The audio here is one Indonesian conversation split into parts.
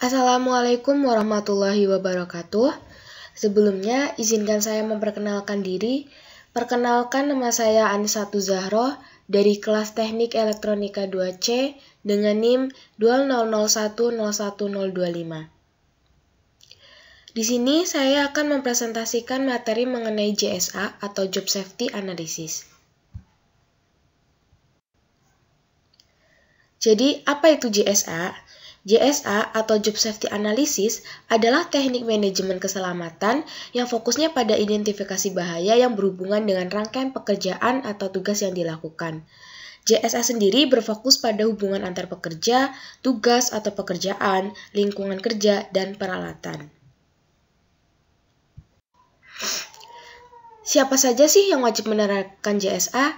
Assalamualaikum warahmatullahi wabarakatuh. Sebelumnya, izinkan saya memperkenalkan diri. Perkenalkan nama saya Anisatu Zahro dari kelas Teknik Elektronika 2C dengan NIM 2001-01025. Di sini saya akan mempresentasikan materi mengenai JSA atau Job Safety Analysis. Jadi, apa itu JSA? JSA atau Job Safety Analysis adalah teknik manajemen keselamatan yang fokusnya pada identifikasi bahaya yang berhubungan dengan rangkaian pekerjaan atau tugas yang dilakukan. JSA sendiri berfokus pada hubungan antar pekerja, tugas atau pekerjaan, lingkungan kerja, dan peralatan. Siapa saja sih yang wajib menerapkan JSA?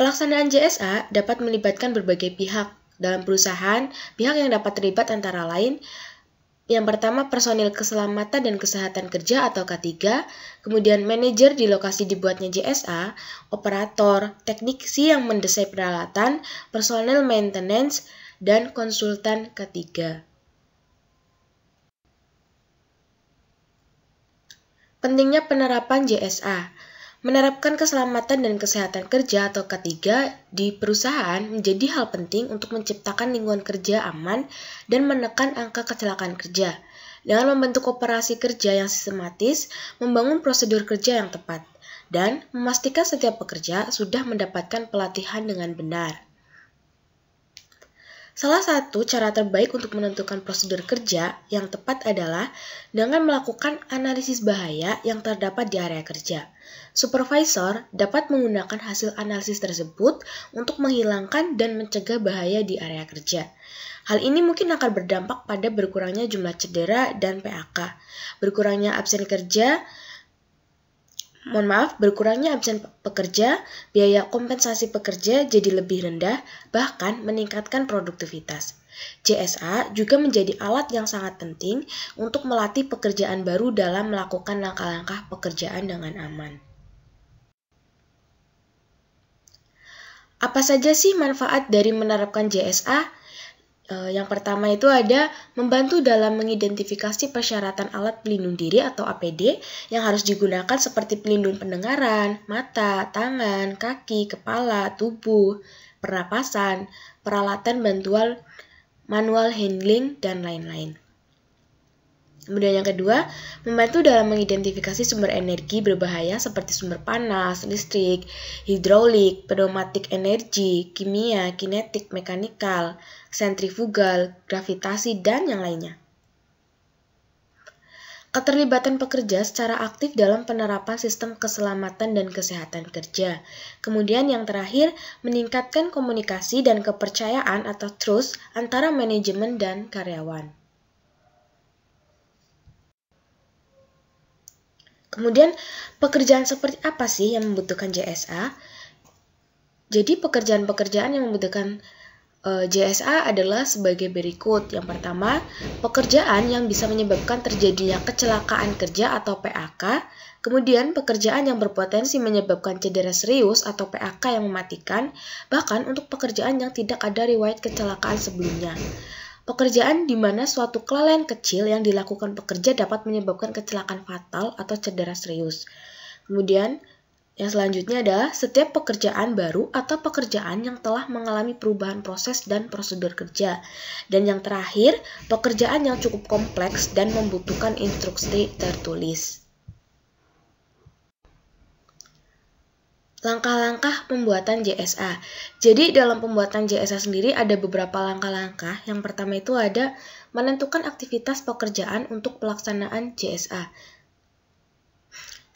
Pelaksanaan JSA dapat melibatkan berbagai pihak, dalam perusahaan, pihak yang dapat terlibat antara lain yang pertama personil keselamatan dan kesehatan kerja atau K3, kemudian manajer di lokasi dibuatnya JSA, operator, teknisi yang mendesain peralatan, personil maintenance, dan konsultan K3. Pentingnya penerapan JSA. Menerapkan keselamatan dan kesehatan kerja atau ketiga di perusahaan menjadi hal penting untuk menciptakan lingkungan kerja aman dan menekan angka kecelakaan kerja. Dengan membentuk operasi kerja yang sistematis, membangun prosedur kerja yang tepat, dan memastikan setiap pekerja sudah mendapatkan pelatihan dengan benar. Salah satu cara terbaik untuk menentukan prosedur kerja yang tepat adalah dengan melakukan analisis bahaya yang terdapat di area kerja. Supervisor dapat menggunakan hasil analisis tersebut untuk menghilangkan dan mencegah bahaya di area kerja. Hal ini mungkin akan berdampak pada berkurangnya jumlah cedera dan PAK, berkurangnya absen kerja, mohon maaf, berkurangnya absen pekerja, biaya kompensasi pekerja jadi lebih rendah, bahkan meningkatkan produktivitas. JSA juga menjadi alat yang sangat penting untuk melatih pekerjaan baru dalam melakukan langkah-langkah pekerjaan dengan aman. Apa saja sih manfaat dari menerapkan JSA? Eh, yang pertama itu ada membantu dalam mengidentifikasi persyaratan alat pelindung diri atau APD yang harus digunakan seperti pelindung pendengaran, mata, tangan, kaki, kepala, tubuh, pernapasan, peralatan bantuan manual handling, dan lain-lain. Kemudian yang kedua, membantu dalam mengidentifikasi sumber energi berbahaya seperti sumber panas, listrik, hidrolik, pneumatik energi, kimia, kinetik, mekanikal, sentrifugal, gravitasi, dan yang lainnya. Keterlibatan pekerja secara aktif dalam penerapan sistem keselamatan dan kesehatan kerja. Kemudian yang terakhir, meningkatkan komunikasi dan kepercayaan atau trust antara manajemen dan karyawan. Kemudian, pekerjaan seperti apa sih yang membutuhkan JSA? Jadi, pekerjaan-pekerjaan yang membutuhkan eh, JSA adalah sebagai berikut. Yang pertama, pekerjaan yang bisa menyebabkan terjadinya kecelakaan kerja atau PAK. Kemudian, pekerjaan yang berpotensi menyebabkan cedera serius atau PAK yang mematikan, bahkan untuk pekerjaan yang tidak ada riwayat kecelakaan sebelumnya. Pekerjaan di mana suatu kelalaian kecil yang dilakukan pekerja dapat menyebabkan kecelakaan fatal atau cedera serius. Kemudian, yang selanjutnya adalah setiap pekerjaan baru atau pekerjaan yang telah mengalami perubahan proses dan prosedur kerja. Dan yang terakhir, pekerjaan yang cukup kompleks dan membutuhkan instruksi tertulis. Langkah-langkah pembuatan JSA. Jadi dalam pembuatan JSA sendiri ada beberapa langkah-langkah. Yang pertama itu ada menentukan aktivitas pekerjaan untuk pelaksanaan JSA.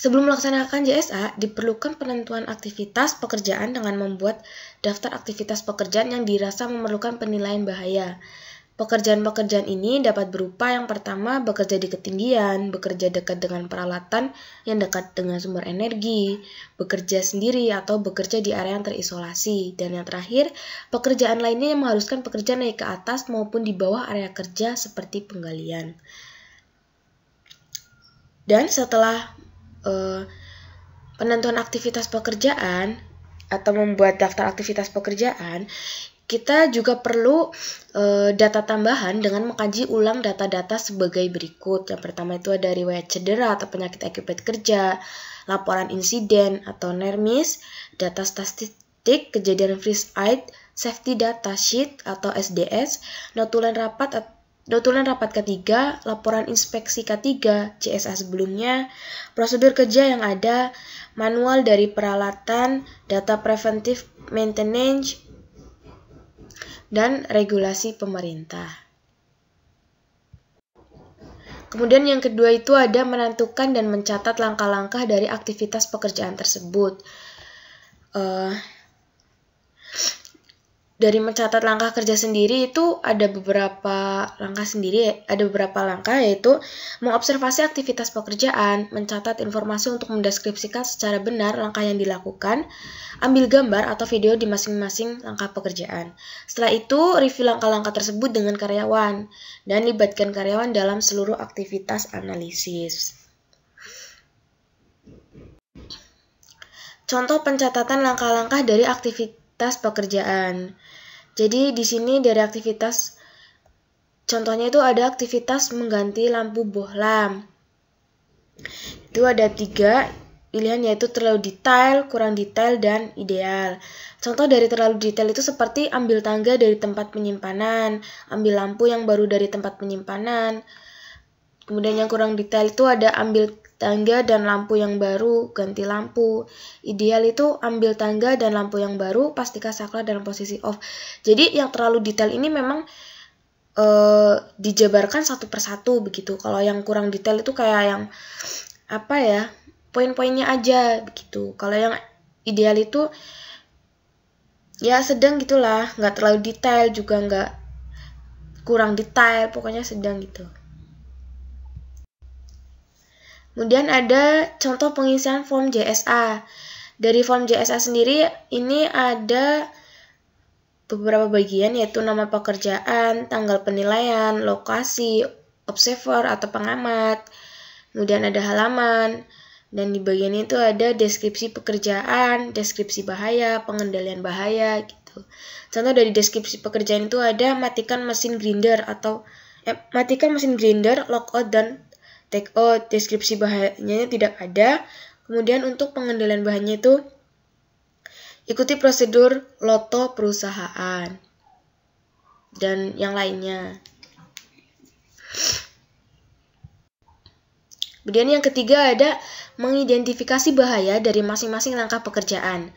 Sebelum melaksanakan JSA, diperlukan penentuan aktivitas pekerjaan dengan membuat daftar aktivitas pekerjaan yang dirasa memerlukan penilaian bahaya. Pekerjaan-pekerjaan ini dapat berupa yang pertama bekerja di ketinggian, bekerja dekat dengan peralatan yang dekat dengan sumber energi, bekerja sendiri atau bekerja di area yang terisolasi, dan yang terakhir pekerjaan lainnya yang mengharuskan pekerja naik ke atas maupun di bawah area kerja seperti penggalian. Dan setelah eh, penentuan aktivitas pekerjaan atau membuat daftar aktivitas pekerjaan kita juga perlu e, data tambahan dengan mengkaji ulang data-data sebagai berikut. Yang pertama itu ada riwayat cedera atau penyakit akibat kerja, laporan insiden atau nermis, data statistik, kejadian freeze aid, safety data sheet atau SDS, notulen rapat atau Notulen rapat ketiga, laporan inspeksi ketiga, CSA sebelumnya, prosedur kerja yang ada, manual dari peralatan, data preventif maintenance, dan regulasi pemerintah. Kemudian yang kedua itu ada menentukan dan mencatat langkah-langkah dari aktivitas pekerjaan tersebut. Uh, dari mencatat langkah kerja sendiri itu ada beberapa langkah sendiri, ada beberapa langkah yaitu mengobservasi aktivitas pekerjaan, mencatat informasi untuk mendeskripsikan secara benar langkah yang dilakukan, ambil gambar atau video di masing-masing langkah pekerjaan. Setelah itu, review langkah-langkah tersebut dengan karyawan dan libatkan karyawan dalam seluruh aktivitas analisis. Contoh pencatatan langkah-langkah dari aktivitas pekerjaan. Jadi di sini dari aktivitas contohnya itu ada aktivitas mengganti lampu bohlam. Itu ada tiga pilihan yaitu terlalu detail, kurang detail, dan ideal. Contoh dari terlalu detail itu seperti ambil tangga dari tempat penyimpanan, ambil lampu yang baru dari tempat penyimpanan. Kemudian yang kurang detail itu ada ambil tangga dan lampu yang baru, ganti lampu. Ideal itu ambil tangga dan lampu yang baru, pastikan saklar dalam posisi off. Jadi yang terlalu detail ini memang e, dijabarkan satu persatu begitu. Kalau yang kurang detail itu kayak yang apa ya, poin-poinnya aja begitu. Kalau yang ideal itu ya sedang gitulah, nggak terlalu detail juga nggak kurang detail, pokoknya sedang gitu. Kemudian ada contoh pengisian form JSA. Dari form JSA sendiri ini ada beberapa bagian yaitu nama pekerjaan, tanggal penilaian, lokasi, observer atau pengamat, kemudian ada halaman, dan di bagian itu ada deskripsi pekerjaan, deskripsi bahaya, pengendalian bahaya gitu. Contoh dari deskripsi pekerjaan itu ada matikan mesin grinder atau eh, matikan mesin grinder, lockout dan Take out deskripsi bahannya tidak ada. Kemudian untuk pengendalian bahannya itu ikuti prosedur loto perusahaan dan yang lainnya. Kemudian yang ketiga ada mengidentifikasi bahaya dari masing-masing langkah pekerjaan.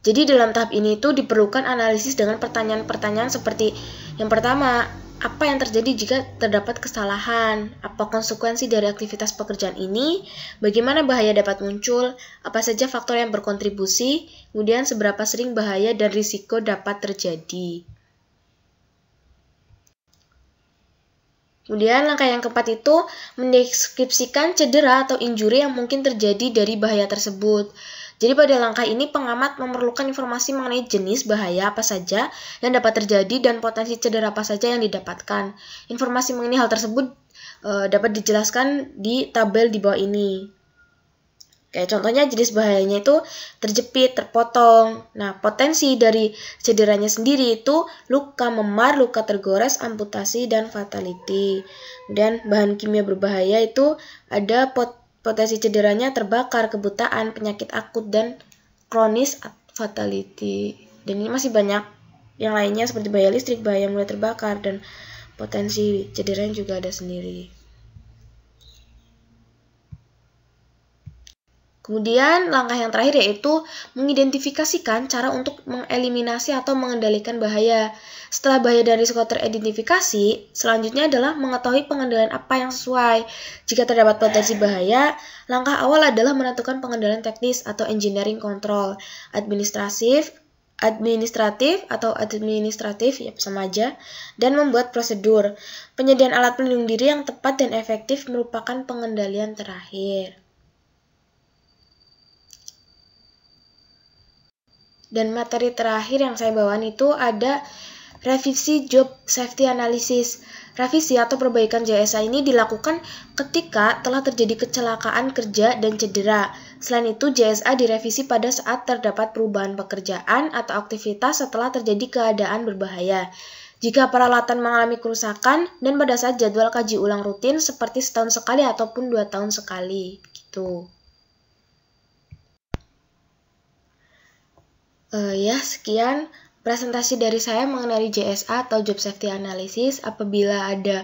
Jadi dalam tahap ini itu diperlukan analisis dengan pertanyaan-pertanyaan seperti yang pertama, apa yang terjadi jika terdapat kesalahan, apa konsekuensi dari aktivitas pekerjaan ini, bagaimana bahaya dapat muncul, apa saja faktor yang berkontribusi, kemudian seberapa sering bahaya dan risiko dapat terjadi. Kemudian langkah yang keempat itu mendeskripsikan cedera atau injuri yang mungkin terjadi dari bahaya tersebut. Jadi pada langkah ini pengamat memerlukan informasi mengenai jenis bahaya apa saja yang dapat terjadi dan potensi cedera apa saja yang didapatkan. Informasi mengenai hal tersebut e, dapat dijelaskan di tabel di bawah ini. Kayak contohnya jenis bahayanya itu terjepit, terpotong. Nah, potensi dari cederanya sendiri itu luka memar, luka tergores, amputasi, dan fatality. Dan bahan kimia berbahaya itu ada pot Potensi cederanya terbakar, kebutaan, penyakit akut, dan kronis fatality. Dan ini masih banyak yang lainnya seperti bahaya listrik, bahaya mulai terbakar, dan potensi cederanya juga ada sendiri. Kemudian langkah yang terakhir yaitu mengidentifikasikan cara untuk mengeliminasi atau mengendalikan bahaya. Setelah bahaya dari risiko teridentifikasi, selanjutnya adalah mengetahui pengendalian apa yang sesuai. Jika terdapat potensi bahaya, langkah awal adalah menentukan pengendalian teknis atau engineering control, administratif, administratif atau administratif ya sama aja dan membuat prosedur. Penyediaan alat pelindung diri yang tepat dan efektif merupakan pengendalian terakhir. Dan materi terakhir yang saya bawakan itu ada revisi job safety analysis. Revisi atau perbaikan JSA ini dilakukan ketika telah terjadi kecelakaan kerja dan cedera. Selain itu, JSA direvisi pada saat terdapat perubahan pekerjaan atau aktivitas setelah terjadi keadaan berbahaya. Jika peralatan mengalami kerusakan dan pada saat jadwal kaji ulang rutin seperti setahun sekali ataupun dua tahun sekali, gitu. Uh, ya, sekian presentasi dari saya mengenai JSA atau Job Safety Analysis. Apabila ada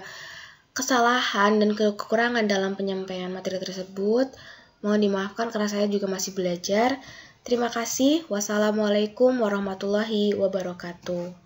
kesalahan dan kekurangan dalam penyampaian materi tersebut, mohon dimaafkan karena saya juga masih belajar. Terima kasih. Wassalamualaikum warahmatullahi wabarakatuh.